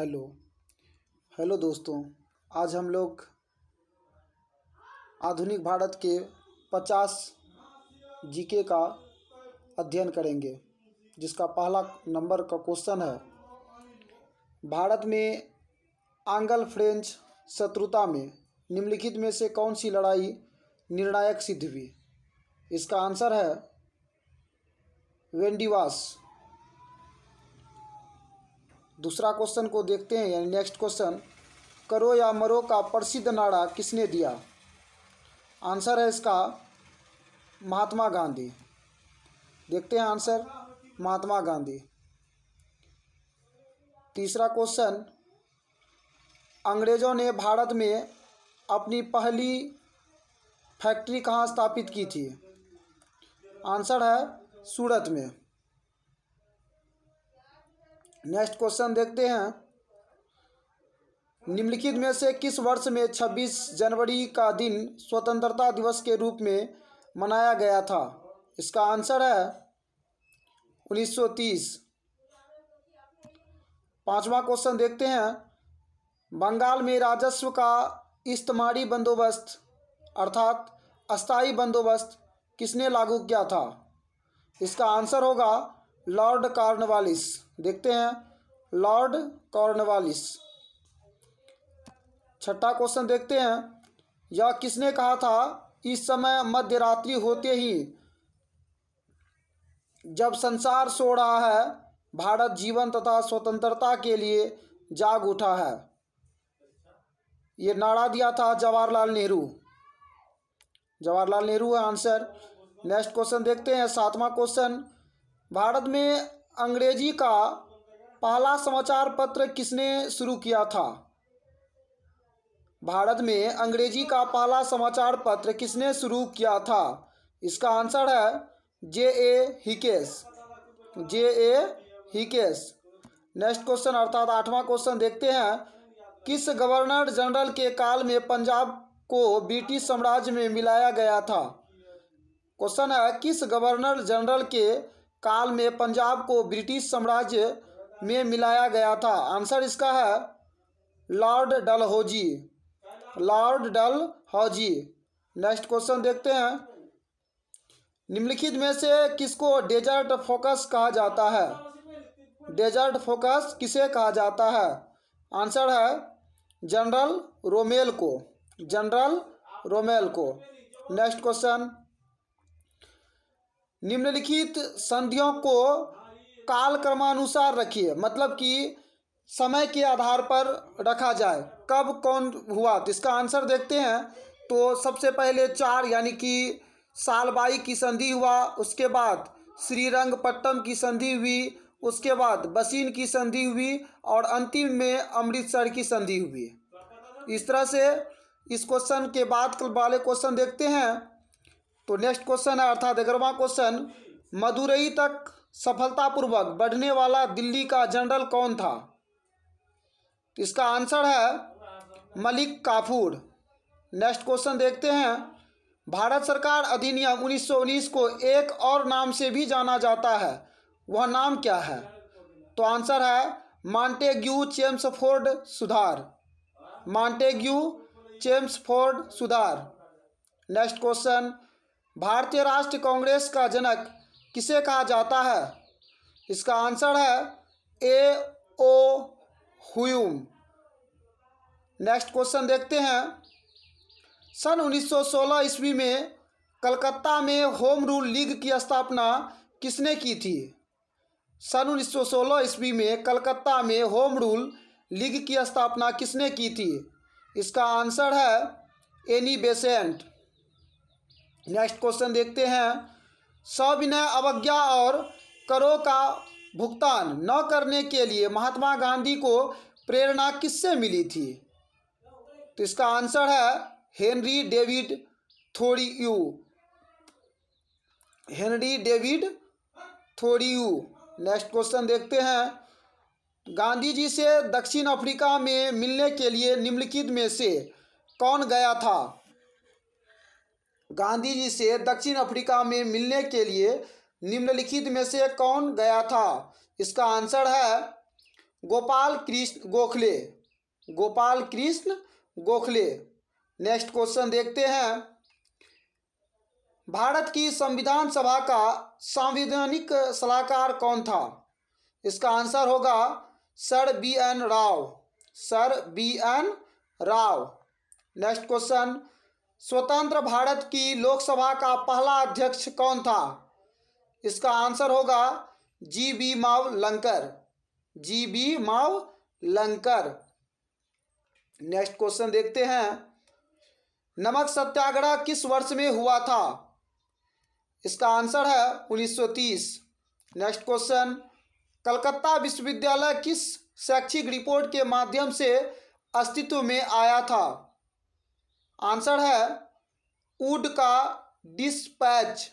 hello hello दोस्तों आज हम लोग आधुनिक भारत के पचास जीके का अध्ययन करेंगे जिसका पहला नंबर का क्वेश्चन है भारत में आंगल फ्रेंच शत्रुता में निम्नलिखित में से कौन सी लड़ाई निर्णायक सिद्ध हुई इसका आंसर है वेंडिवास दूसरा क्वेश्चन को देखते हैं यानी नेक्स्ट क्वेश्चन करो या मरो का प्रसिद्ध नारा किसने दिया आंसर है इसका महात्मा गांधी देखते हैं आंसर महात्मा गांधी तीसरा क्वेश्चन अंग्रेज़ों ने भारत में अपनी पहली फैक्ट्री कहाँ स्थापित की थी आंसर है सूरत में नेक्स्ट क्वेश्चन देखते हैं निम्नलिखित में से किस वर्ष में 26 जनवरी का दिन स्वतंत्रता दिवस के रूप में मनाया गया था इसका आंसर है 1930 पांचवा क्वेश्चन देखते हैं बंगाल में राजस्व का इस्तमारी बंदोबस्त अर्थात अस्थाई बंदोबस्त किसने लागू किया था इसका आंसर होगा लॉर्ड कार्नवालिस देखते हैं लॉर्ड कॉर्नवालिस छठा क्वेश्चन देखते हैं यह किसने कहा था इस समय मध्य रात्रि होते ही जब संसार सो रहा है भारत जीवन तथा स्वतंत्रता के लिए जाग उठा है ये नारा दिया था जवाहरलाल नेहरू जवाहरलाल नेहरू है आंसर नेक्स्ट क्वेश्चन देखते हैं सातवां क्वेश्चन भारत में अंग्रेजी का पहला समाचार पत्र किसने शुरू किया था भारत में अंग्रेजी का पहला समाचार पत्र किसने शुरू किया था इसका आंसर है जे ए हिकेश जे ए हिकेश नेक्स्ट क्वेश्चन अर्थात आठवां क्वेश्चन देखते हैं किस गवर्नर जनरल के काल में पंजाब को ब्रिटिश साम्राज्य में मिलाया गया था क्वेश्चन है किस गवर्नर जनरल के काल में पंजाब को ब्रिटिश साम्राज्य में मिलाया गया था आंसर इसका है Lord Dalhousie Lord Dalhousie next question देखते हैं निम्नलिखित में से किसको डेजर्ट फोकस कहा जाता है डेजर्ट फोकस किसे कहा जाता है आंसर है जनरल रोमेल को जनरल रोमेल को नेक्स्ट क्वेश्चन निम्नलिखित संधियों को काल क्रमानुसार रखिए मतलब कि समय के आधार पर रखा जाए कब कौन हुआ तो इसका आंसर देखते हैं तो सबसे पहले चार यानी कि सालबाई की संधि हुआ उसके बाद श्रीरंगपट्टम की संधि हुई उसके बाद बसीन की संधि हुई और अंतिम में अमृतसर की संधि हुई इस तरह से इस क्वेश्चन के बाद वाले क्वेश्चन देखते हैं तो नेक्स्ट क्वेश्चन है अर्थात ग्यारहवा क्वेश्चन मदुरई तक सफलतापूर्वक बढ़ने वाला दिल्ली का जनरल कौन था इसका आंसर है मलिक काफूर नेक्स्ट क्वेश्चन देखते हैं भारत सरकार अधिनियम 1919 को एक और नाम से भी जाना जाता है वह नाम क्या है तो आंसर है मांटेग्यू फोर्ड सुधार मांटेग्यू फोर्ड सुधार नेक्स्ट क्वेश्चन भारतीय राष्ट्रीय कांग्रेस का जनक किसे कहा जाता है इसका आंसर है ए ओ हुयूम नेक्स्ट क्वेश्चन देखते हैं सन 1916 ईस्वी में कलकत्ता में होम रूल लीग की स्थापना किसने की थी सन 1916 ईस्वी में कलकत्ता में होम रूल लीग की स्थापना किसने की थी इसका आंसर है एनी बेसेंट नेक्स्ट क्वेश्चन देखते हैं सविनय अवज्ञा और करों का भुगतान न करने के लिए महात्मा गांधी को प्रेरणा किससे मिली थी तो इसका आंसर है Henry David Thoreau Henry David Thoreau next question देखते हैं गांधी जी से दक्षिण अफ्रीका में मिलने के लिए निम्नलिखित में से कौन गया था गांधी जी से दक्षिण अफ्रीका में मिलने के लिए निम्नलिखित में से कौन गया था इसका आंसर है गोपाल कृष्ण गोखले गोपाल कृष्ण गोखले नेक्स्ट क्वेश्चन देखते हैं भारत की संविधान सभा का संविधानिक सलाहकार कौन था इसका आंसर होगा sir B N Rau sir B N Rau next question स्वतंत्र भारत की लोकसभा का पहला अध्यक्ष कौन था इसका आंसर होगा G B Lankar G B Lankar next question देखते हैं नमक सत्याग्रह किस वर्ष में हुआ था इसका आंसर है 1930 नेक्स्ट क्वेश्चन कलकत्ता विश्वविद्यालय किस शैक्षिक रिपोर्ट के माध्यम से अस्तित्व में आया था आंसर है उड का dispatch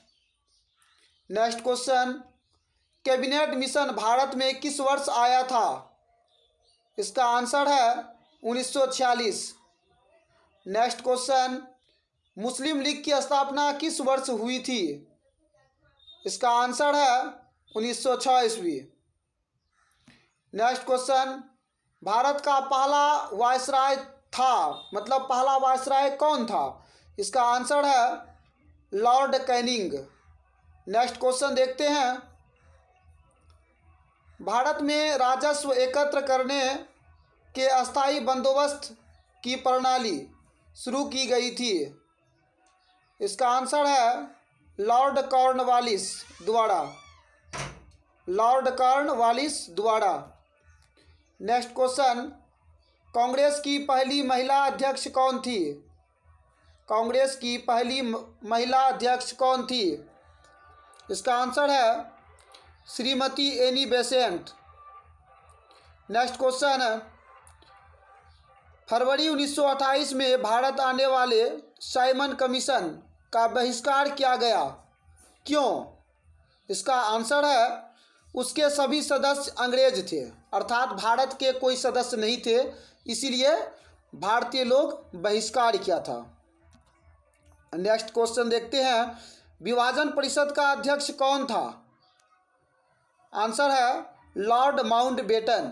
next question cabinet mission Bharat में किस वर्ष आया था इसका आंसर है 1946 नेक्स्ट क्वेश्चन मुस्लिम लीग की स्थापना किस वर्ष हुई थी इसका आंसर है 1906 ईस्वी नेक्स्ट क्वेश्चन भारत का पहला वायसराय था मतलब पहला वायसराय कौन था इसका आंसर है लॉर्ड कैनिंग नेक्स्ट क्वेश्चन देखते हैं भारत में राजस्व एकत्र करने के अस्थाई बंदोबस्त की प्रणाली शुरू की गई थी इसका आंसर है लॉर्ड कॉर्नवालिस द्वारा लॉर्ड कॉर्नवालिस द्वारा नेक्स्ट क्वेश्चन कांग्रेस की पहली महिला अध्यक्ष कौन थी कांग्रेस की पहली महिला अध्यक्ष कौन थी इसका आंसर है Shrimati Annie Besant next question है फरवरी 1928 में भारत आने वाले साइमन कमीशन का बहिष्कार किया गया क्यों इसका आंसर है उसके सभी सदस्य अंग्रेज थे अर्थात भारत के कोई सदस्य नहीं थे इसीलिए भारतीय लोग बहिष्कार किया था नेक्स्ट क्वेश्चन देखते हैं विभाजन परिषद का अध्यक्ष कौन था आंसर है Lord Mountbatten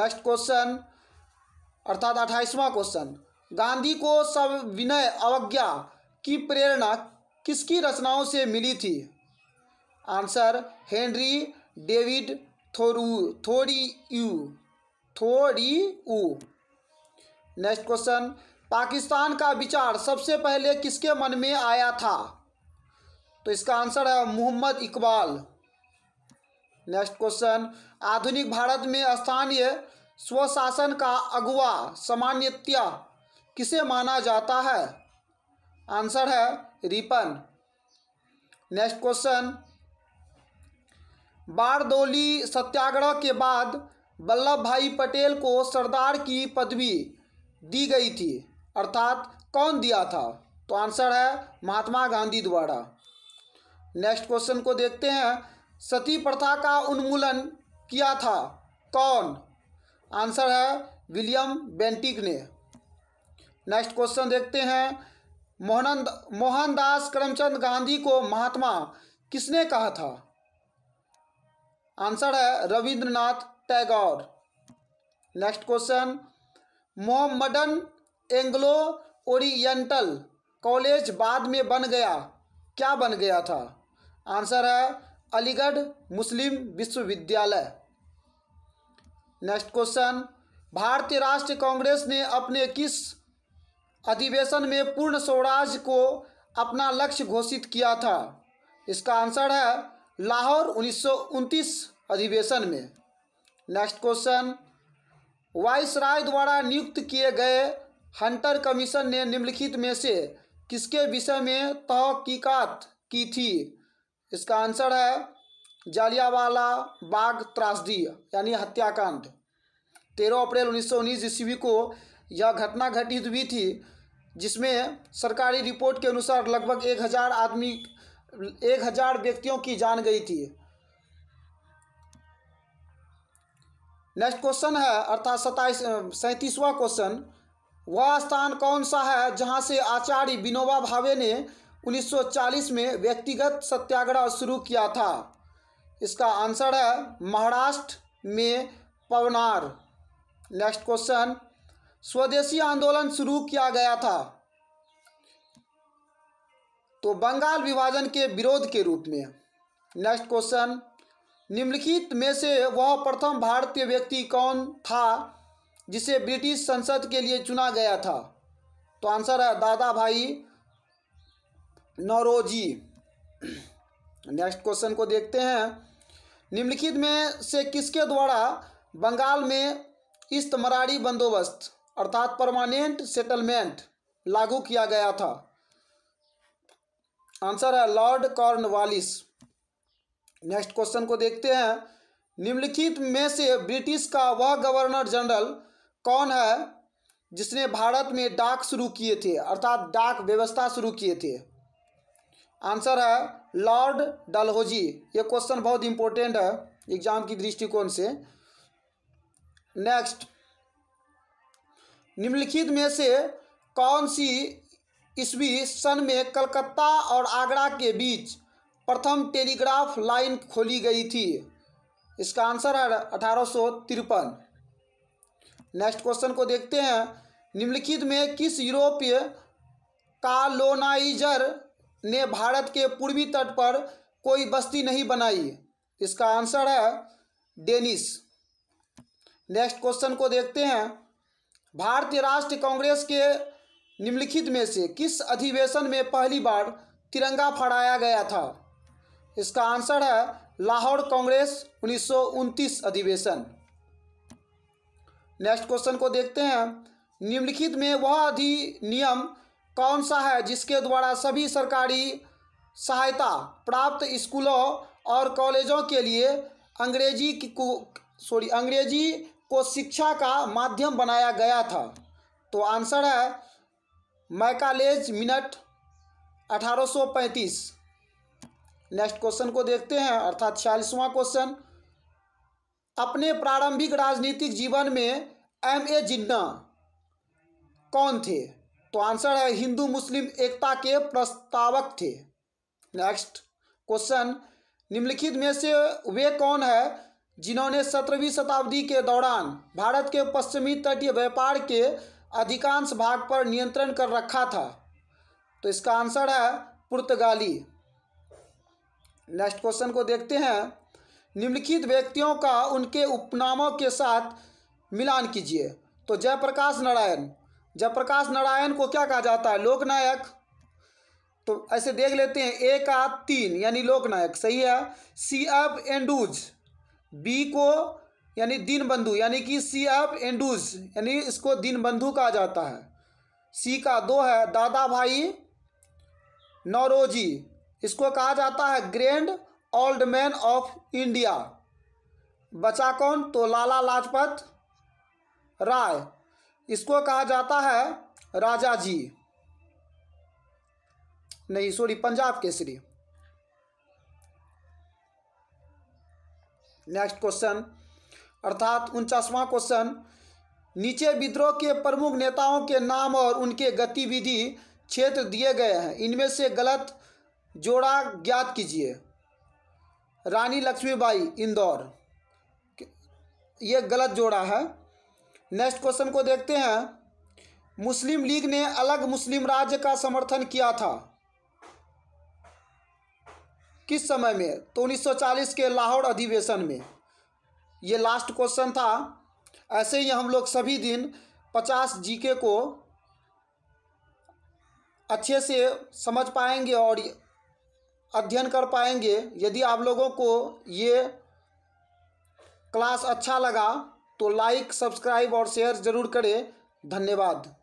next question अर्थात अट्ठाईसवां क्वेश्चन गांधी को सविनय अवज्ञा की प्रेरणा किसकी रचनाओं से मिली थी आंसर हेनरी डेविड थोरू थोड़ी यू थोड़ी ऊ नेक्स्ट क्वेश्चन पाकिस्तान का विचार सबसे पहले किसके मन में आया था तो इसका आंसर है मोहम्मद इकबाल नेक्स्ट क्वेश्चन आधुनिक भारत में स्थानीय स्वशासन का अगुआ सामान्यतया किसे माना जाता है आंसर है Ripon next question Bardoli Satyagraha के बाद वल्लभ भाई पटेल को सरदार की पदवी दी गई थी अर्थात कौन दिया था तो आंसर है महात्मा गांधी द्वारा नेक्स्ट क्वेश्चन को देखते हैं सती प्रथा का उन्मूलन किया था कौन आंसर है विलियम बेंटिक ने नेक्स्ट क्वेश्चन देखते हैं मोहनंद मोहनदास करमचंद गांधी को महात्मा किसने कहा था आंसर है Rabindranath Tagore next question Mohammedan Anglo Oriental college बाद में बन गया क्या बन गया था आंसर है अलीगढ़ मुस्लिम विश्वविद्यालय नेक्स्ट क्वेश्चन भारतीय राष्ट्रीय कांग्रेस ने अपने किस अधिवेशन में पूर्ण स्वराज को अपना लक्ष्य घोषित किया था इसका आंसर है लाहौर उन्नीस अधिवेशन में नेक्स्ट क्वेश्चन वाइसराय द्वारा नियुक्त किए गए हंटर कमीशन ने निम्नलिखित में से किसके विषय में तहकीकात की थी इसका आंसर है जालियावाला बाग त्रासदी यानी हत्याकांड तेरह अप्रैल उन्नीस ईस्वी को यह घटना घटित हुई थी जिसमें सरकारी रिपोर्ट के अनुसार लगभग एक हज़ार आदमी एक हजार व्यक्तियों की जान गई थी नेक्स्ट क्वेश्चन है अर्थात सताइस सैंतीसवा क्वेश्चन वह स्थान कौन सा है जहां से आचार्य विनोबा भावे ने 1940 में व्यक्तिगत सत्याग्रह शुरू किया था इसका आंसर है महाराष्ट्र में पवनार नेक्स्ट क्वेश्चन स्वदेशी आंदोलन शुरू किया गया था तो बंगाल विभाजन के विरोध के रूप में नेक्स्ट क्वेश्चन निम्नलिखित में से वह प्रथम भारतीय व्यक्ति कौन था जिसे ब्रिटिश संसद के लिए चुना गया था तो आंसर है दादा भाई नौरोजी नेक्स्ट क्वेश्चन को देखते हैं निम्नलिखित में से किसके द्वारा बंगाल में इस्तमरारी बंदोबस्त अर्थात परमानेंट सेटलमेंट लागू किया गया था आंसर है लॉर्ड कॉर्नवालिस नेक्स्ट क्वेश्चन को देखते हैं निम्नलिखित में से ब्रिटिश का वह गवर्नर जनरल कौन है जिसने भारत में डाक शुरू किए थे अर्थात डाक व्यवस्था शुरू किए थे आंसर है लॉर्ड डलहोजी ये क्वेश्चन बहुत इंपॉर्टेंट है एग्जाम की दृष्टिकोण से नेक्स्ट निम्नलिखित में से कौन सी ईस्वी सन में कलकत्ता और आगरा के बीच प्रथम टेलीग्राफ लाइन खोली गई थी इसका आंसर है अठारह नेक्स्ट क्वेश्चन को देखते हैं निम्नलिखित में किस यूरोपीय कालोनाइजर ने भारत के पूर्वी तट पर कोई बस्ती नहीं बनाई इसका आंसर है डेनिस नेक्स्ट क्वेश्चन को देखते हैं भारतीय राष्ट्रीय कांग्रेस के निम्नलिखित में से किस अधिवेशन में पहली बार तिरंगा फहराया गया था इसका आंसर है लाहौर कांग्रेस उन्नीस अधिवेशन नेक्स्ट क्वेश्चन को देखते हैं निम्नलिखित में वह अधिनियम कौन सा है जिसके द्वारा सभी सरकारी सहायता प्राप्त स्कूलों और कॉलेजों के लिए अंग्रेजी को सॉरी अंग्रेजी को शिक्षा का माध्यम बनाया गया था तो आंसर है मैकालेज मिनट 1835 नेक्स्ट क्वेश्चन को देखते हैं अर्थात छियालीसवां क्वेश्चन अपने प्रारंभिक राजनीतिक जीवन में एम ए जिन्ना कौन थे तो आंसर है हिंदू मुस्लिम एकता के प्रस्तावक थे नेक्स्ट क्वेश्चन निम्नलिखित में से वे कौन है जिन्होंने सत्रहवीं शताब्दी के दौरान भारत के पश्चिमी तटीय व्यापार के अधिकांश भाग पर नियंत्रण कर रखा था तो इसका आंसर है पुर्तगाली नेक्स्ट क्वेश्चन को देखते हैं निम्नलिखित व्यक्तियों का उनके उपनामों के साथ मिलान कीजिए तो जयप्रकाश नारायण जयप्रकाश नारायण को क्या कहा जाता है लोकनायक तो ऐसे देख लेते हैं ए का तीन यानी लोकनायक सही है सी एफ एंडूज बी को यानी दीन बंधु यानी कि सी ऑफ एंडूज यानी इसको दीन बंधु कहा जाता है सी का दो है दादा भाई नौरोजी इसको कहा जाता है grand old man of India बचा कौन तो लाला लाजपत राय इसको कहा जाता है राजा जी नहीं sorry Punjab Kesari next question अर्थात उनचासवां क्वेश्चन नीचे विद्रोह के प्रमुख नेताओं के नाम और उनके गतिविधि क्षेत्र दिए गए हैं इनमें से गलत जोड़ा ज्ञात कीजिए रानी लक्ष्मीबाई इंदौर ये गलत जोड़ा है नेक्स्ट क्वेश्चन को देखते हैं मुस्लिम लीग ने अलग मुस्लिम राज्य का समर्थन किया था किस समय में तो 1940 के लाहौर अधिवेशन में ये लास्ट क्वेश्चन था ऐसे ही हम लोग सभी दिन पचास जीके को अच्छे से समझ पाएंगे और अध्ययन कर पाएंगे यदि आप लोगों को ये क्लास अच्छा लगा तो लाइक सब्सक्राइब और शेयर ज़रूर करें धन्यवाद